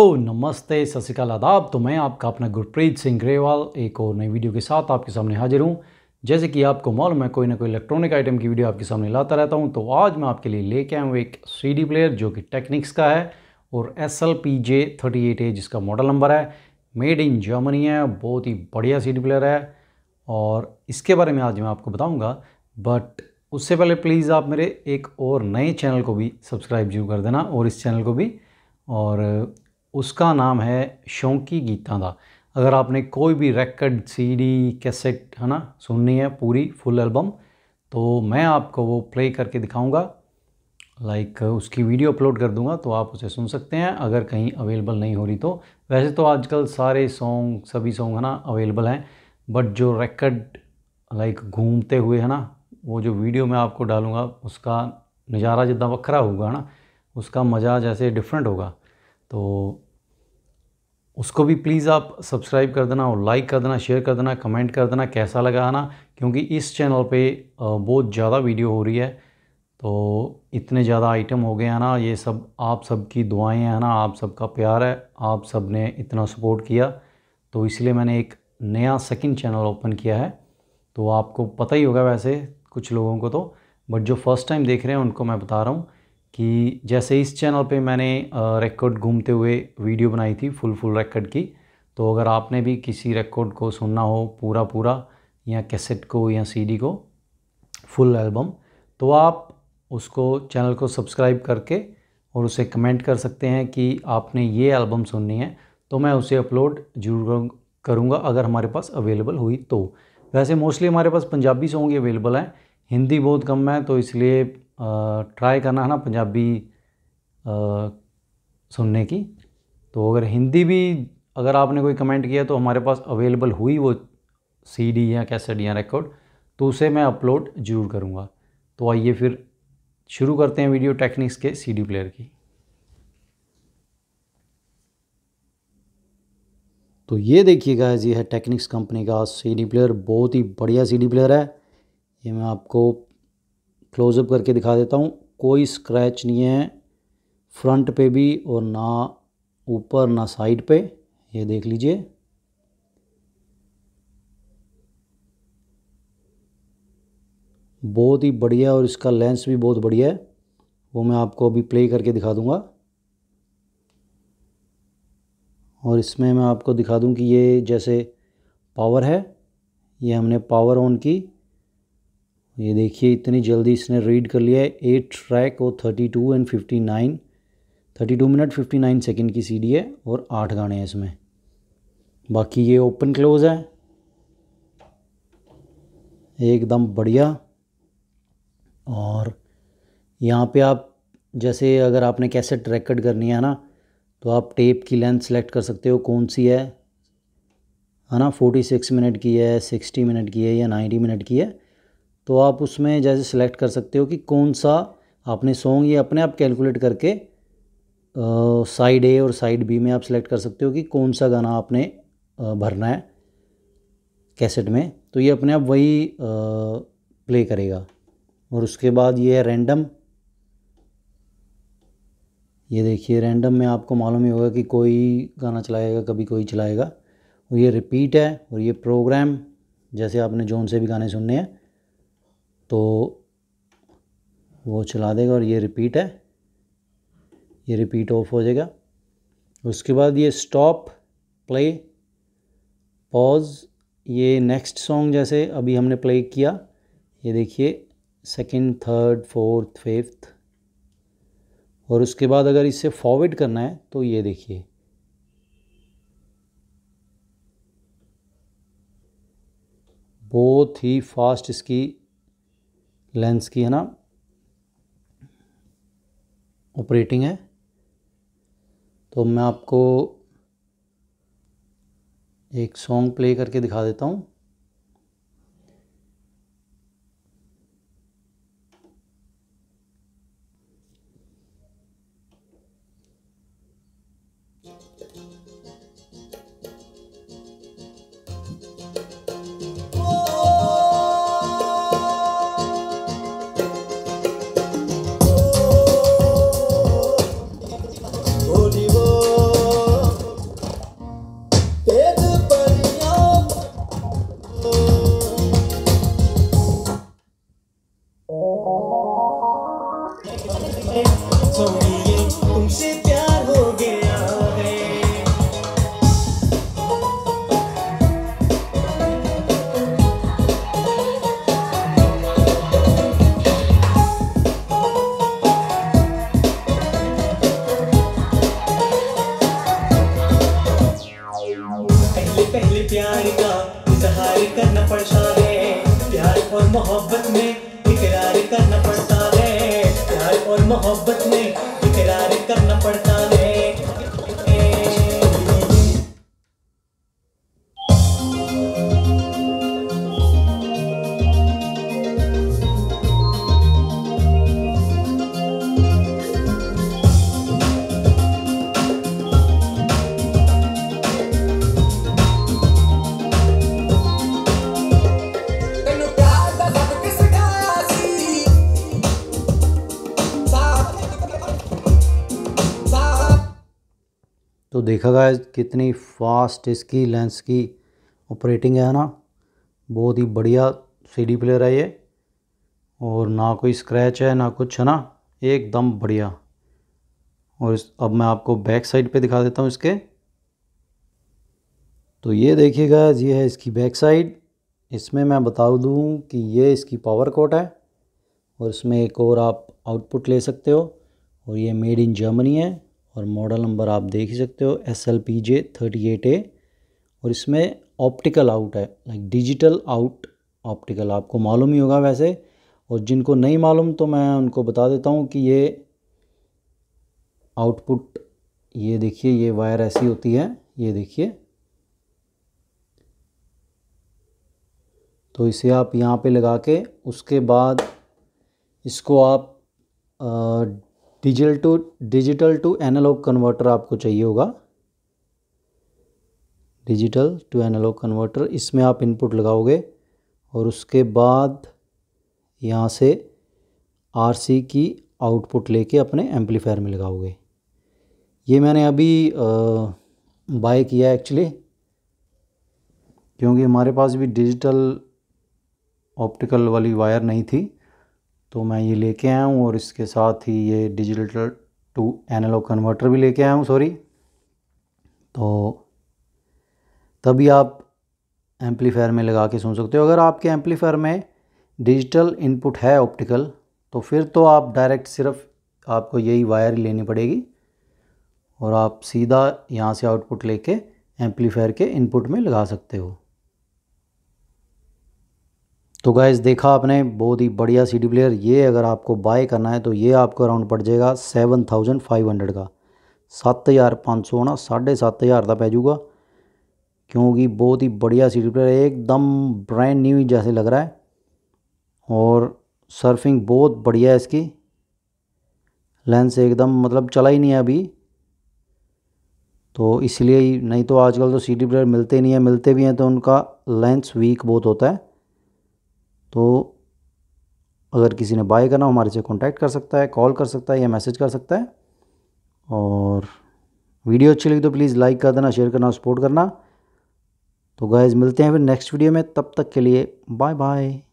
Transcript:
ओ तो नमस्ते सत श्रीकाल आदाब तो मैं आपका अपना गुरप्रीत सिंह ग्रेवाल एक और नई वीडियो के साथ आपके सामने हाजिर हूँ जैसे कि आपको मालूम है कोई ना कोई इलेक्ट्रॉनिक आइटम की वीडियो आपके सामने लाता रहता हूँ तो आज मैं आपके लिए लेके आया हूँ एक सी प्लेयर जो कि टेक्निक्स का है और S L P J thirty eight A जिसका मॉडल नंबर है मेड इन जर्मनी है बहुत ही बढ़िया सी प्लेयर है और इसके बारे में आज मैं आपको बताऊँगा बट उससे पहले प्लीज़ आप मेरे एक और नए चैनल को भी सब्सक्राइब जरूर कर देना और इस चैनल को भी और उसका नाम है शौकी गीता का अगर आपने कोई भी रिकॉर्ड सीडी कैसेट है ना सुननी है पूरी फुल एल्बम तो मैं आपको वो प्ले करके दिखाऊंगा लाइक उसकी वीडियो अपलोड कर दूंगा तो आप उसे सुन सकते हैं अगर कहीं अवेलेबल नहीं हो रही तो वैसे तो आजकल सारे सॉन्ग सभी सॉन्ग है ना अवेलेबल हैं बट जो रिकॉर्ड लाइक घूमते हुए है ना वो जो वीडियो मैं आपको डालूँगा उसका नज़ारा जितना वक्रा होगा ना उसका मज़ा जैसे डिफरेंट होगा तो उसको भी प्लीज़ आप सब्सक्राइब कर देना और लाइक कर देना शेयर कर देना कमेंट कर देना कैसा लगा आना क्योंकि इस चैनल पे बहुत ज़्यादा वीडियो हो रही है तो इतने ज़्यादा आइटम हो गए हैं ना ये सब आप सब की दुआएं हैं ना आप सबका प्यार है आप सब ने इतना सपोर्ट किया तो इसलिए मैंने एक नया सेकंड चैनल ओपन किया है तो आपको पता ही होगा वैसे कुछ लोगों को तो बट जो फर्स्ट टाइम देख रहे हैं उनको मैं बता रहा हूँ कि जैसे इस चैनल पे मैंने रिकॉर्ड घूमते हुए वीडियो बनाई थी फुल फुल रिकॉर्ड की तो अगर आपने भी किसी रिकॉर्ड को सुनना हो पूरा पूरा या कैसेट को या सीडी को फुल एल्बम तो आप उसको चैनल को सब्सक्राइब करके और उसे कमेंट कर सकते हैं कि आपने ये एल्बम सुननी है तो मैं उसे अपलोड जरूर करूँगा अगर हमारे पास अवेलेबल हुई तो वैसे मोस्टली हमारे पास पंजाबी सॉन्ग ही अवेलेबल हैं हिंदी बहुत कम है तो इसलिए ट्राई करना है ना पंजाबी सुनने की तो अगर हिंदी भी अगर आपने कोई कमेंट किया तो हमारे पास अवेलेबल हुई वो सीडी या कैसेट या रिकॉर्ड तो उसे मैं अपलोड ज़रूर करूँगा तो आइए फिर शुरू करते हैं वीडियो टेक्निक्स के सीडी प्लेयर की तो ये देखिएगा जी है टेक्निक्स कंपनी का सीडी प्लेयर बहुत ही बढ़िया सीडी प्लेयर है ये मैं आपको क्लोज़अप करके दिखा देता हूँ कोई स्क्रैच नहीं है फ्रंट पे भी और ना ऊपर ना साइड पे ये देख लीजिए बहुत ही बढ़िया और इसका लेंस भी बहुत बढ़िया है वो मैं आपको अभी प्ले करके दिखा दूँगा और इसमें मैं आपको दिखा दूं कि ये जैसे पावर है ये हमने पावर ऑन की ये देखिए इतनी जल्दी इसने रीड कर लिया है एट ट्रैक और thirty two and fifty nine thirty two minute fifty nine second की सीडी है और आठ गाने हैं इसमें बाकी ये ओपन क्लोज है एकदम बढ़िया और यहाँ पे आप जैसे अगर आपने कैसेट रिकॉर्ड करनी है ना तो आप टेप की लेंथ सेलेक्ट कर सकते हो कौन सी है है ना फोर्टी सिक्स मिनट की है सिक्सटी मिनट की है या नाइन्टी मिनट की है तो आप उसमें जैसे सिलेक्ट कर सकते हो कि कौन सा आपने सॉन्ग ये अपने आप कैलकुलेट करके साइड ए और साइड बी में आप सिलेक्ट कर सकते हो कि कौन सा गाना आपने भरना है कैसेट में तो ये अपने आप वही प्ले करेगा और उसके बाद ये है रैंडम ये देखिए रैंडम में आपको मालूम ही होगा कि कोई गाना चलाएगा कभी कोई चलाएगा और ये रिपीट है और ये प्रोग्राम जैसे आपने जोन से भी गाने सुनने हैं तो वो चला देगा और ये रिपीट है ये रिपीट ऑफ हो जाएगा उसके बाद ये स्टॉप प्ले पॉज ये नेक्स्ट सॉन्ग जैसे अभी हमने प्ले किया ये देखिए सेकंड थर्ड फोर्थ फिफ्थ और उसके बाद अगर इसे फॉरवर्ड करना है तो ये देखिए बहुत ही फास्ट इसकी लेंस की है ना ऑपरेटिंग है तो मैं आपको एक सॉन्ग प्ले करके दिखा देता हूँ असली प्यार का इजहार करना पड़ता है प्यार और मोहब्बत में इकरार करना पड़ता है प्यार और मोहब्बत में इकरार करना पड़ता है देखा गया कितनी फास्ट इसकी लेंस की ऑपरेटिंग है ना बहुत ही बढ़िया सीडी प्लेयर है ये और ना कोई स्क्रैच है ना कुछ है ना एकदम बढ़िया और इस अब मैं आपको बैक साइड पे दिखा देता हूँ इसके तो ये देखिएगा ये है इसकी बैक साइड इसमें मैं बता दूँ कि ये इसकी पावर कोट है और इसमें एक और आप आउटपुट ले सकते हो और ये मेड इन जर्मनी है और मॉडल नंबर आप देख ही सकते हो S L P J thirty eight A और इसमें ऑप्टिकल आउट है लाइक डिजिटल आउट ऑप्टिकल आपको मालूम ही होगा वैसे और जिनको नहीं मालूम तो मैं उनको बता देता हूँ कि ये आउटपुट ये देखिए ये वायर ऐसी होती है ये देखिए तो इसे आप यहाँ पे लगा के उसके बाद इसको आप आ, digital to digital to analogue converter आपको चाहिए होगा डिजिटल टू एनालॉग कन्वर्टर इसमें आप इनपुट लगाओगे और उसके बाद यहाँ से आरसी की आउटपुट लेके अपने एम्पलीफायर में लगाओगे ये मैंने अभी बाय किया एक्चुअली क्योंकि हमारे पास भी डिजिटल ऑप्टिकल वाली वायर नहीं थी तो मैं ये लेके आया हूँ और इसके साथ ही ये डिजिटल टू एनालॉग कन्वर्टर भी लेके आया हूँ सॉरी तो तभी आप एम्पलीफायर में लगा के सुन सकते हो अगर आपके एम्पलीफायर में डिजिटल इनपुट है ऑप्टिकल तो फिर तो आप डायरेक्ट सिर्फ आपको यही वायर ही लेनी पड़ेगी और आप सीधा यहाँ से आउटपुट लेके एम्पलीफायर के इनपुट में लगा सकते हो तो गाइज देखा आपने बहुत ही बढ़िया डी प्लेयर ये अगर आपको बाय करना है तो ये आपको अराउंड पड़ जाएगा सेवन थाउजेंड फाइव हंड्रेड का सत्त हज़ार पाँच सौ होना साढ़े सत्त हज़ार का पैजूगा क्योंकि बहुत ही बढ़िया डी प्लेयर एकदम ब्रांड न्यू जैसे लग रहा है और सर्फिंग बहुत बढ़िया है इसकी लेंस एकदम मतलब चला ही नहीं है अभी तो इसलिए नहीं तो आजकल तो डी प्लेयर मिलते नहीं हैं मिलते भी हैं तो उनका लेंस वीक बहुत होता है तो अगर किसी ने बाय करना हो हमारे से कॉन्टैक्ट कर सकता है कॉल कर सकता है या मैसेज कर सकता है और वीडियो अच्छी लगी तो प्लीज़ लाइक कर देना शेयर करना सपोर्ट करना तो गाइज मिलते हैं फिर नेक्स्ट वीडियो में तब तक के लिए बाय बाय